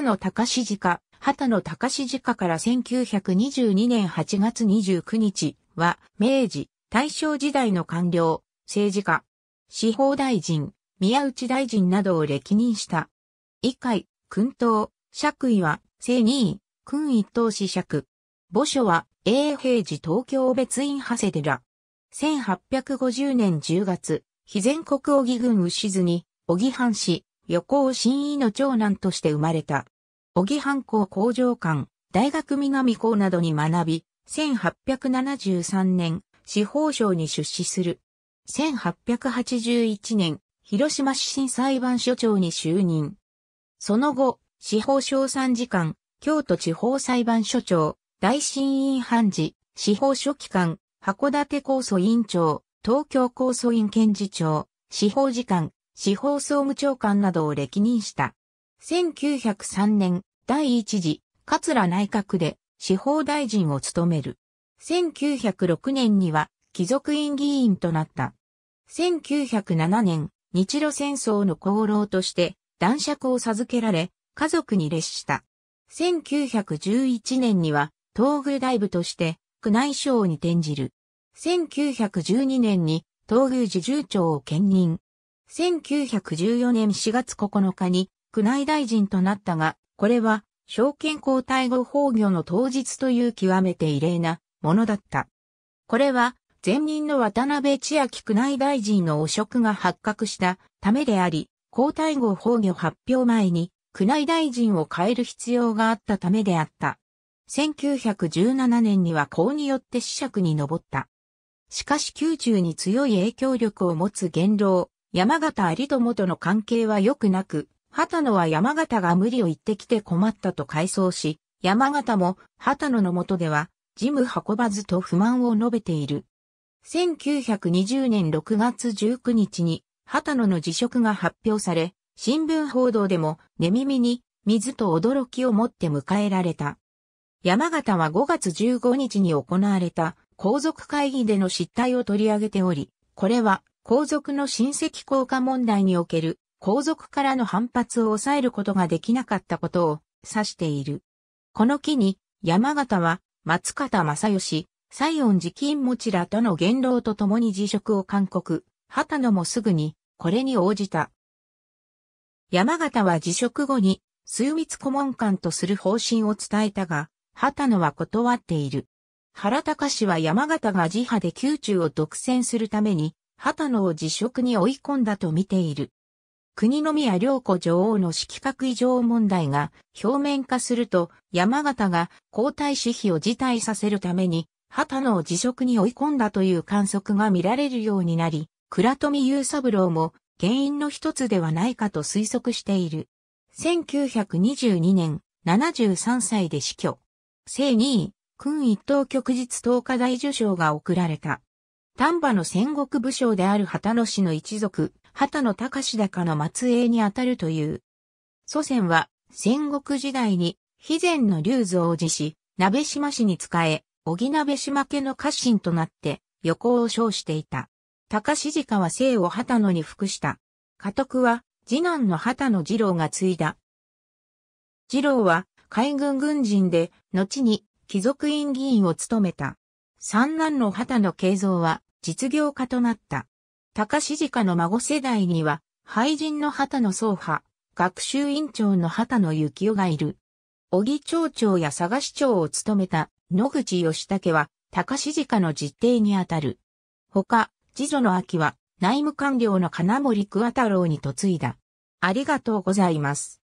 の野隆史家、畑野隆史家から1922年8月29日は、明治、大正時代の官僚、政治家、司法大臣、宮内大臣などを歴任した。以回、君党、爵位は、正二位、君一等子爵。墓所は、永平寺東京別院長谷寺。1850年10月、非全国小木郡牛津に、小木藩市、横尾新井の長男として生まれた。小木藩校工場館、大学南校などに学び、1873年、司法省に出資する。1881年、広島市新裁判所長に就任。その後、司法省参事官、京都地方裁判所長、大審院判事、司法書記官、函館高訴委員長、東京控訴院検事長、司法次官、司法総務長官などを歴任した。1903年、第一次、桂内閣で司法大臣を務める。1906年には貴族院議員となった。1907年、日露戦争の功労として男爵を授けられ、家族に列した。1911年には東宮大部として宮内省に転じる。1912年に東宮寺住長を兼任。1914年4月9日に宮内大臣となったが、これは証券交代後崩御の当日という極めて異例なものだった。これは前任の渡辺千秋宮内大臣の汚職が発覚したためであり、交代後崩御発表前に宮内大臣を変える必要があったためであった。1917年には公によって死釈に上った。しかし宮中に強い影響力を持つ元老、山形有友との関係は良くなく、畑野は山形が無理を言ってきて困ったと回想し、山形も畑野の下では、事務運ばずと不満を述べている。1920年6月19日に、畑野の辞職が発表され、新聞報道でも、寝耳に、水と驚きを持って迎えられた。山形は5月15日に行われた、皇族会議での失態を取り上げており、これは皇族の親戚効果問題における皇族からの反発を抑えることができなかったことを指している。この機に山形は松方正義、西園寺金持ちらとの元老と共に辞職を勧告、畑野もすぐにこれに応じた。山形は辞職後に枢密顧問官とする方針を伝えたが、畑野は断っている。原隆は山形が自派で宮中を独占するために畑野を辞職に追い込んだと見ている。国宮良子女王の色覚異常問題が表面化すると山形が皇太子妃を辞退させるために畑野を辞職に追い込んだという観測が見られるようになり、倉富雄三郎も原因の一つではないかと推測している。1922年73歳で死去。正2位、君一等旭日東華大受賞が贈られた。丹波の戦国武将である旗野氏の一族、旗野隆高の末裔にあたるという。祖先は戦国時代に肥前の竜造寺氏、鍋島氏に仕え、小木鍋島家の家臣となって横を称していた。高志鹿は姓を旗野に服した。家督は次男の旗野二郎が継いだ。二郎は海軍軍人で、後に貴族院議員を務めた。三男の旗野慶三は実業家となった。高志次家の孫世代には、俳人の畑野宗派、学習委員長の畑野幸雄がいる。小木町長や佐賀市長を務めた野口義武は、高志次家の実弟にあたる。他、次女の秋は、内務官僚の金森桑太郎に嫁いだ。ありがとうございます。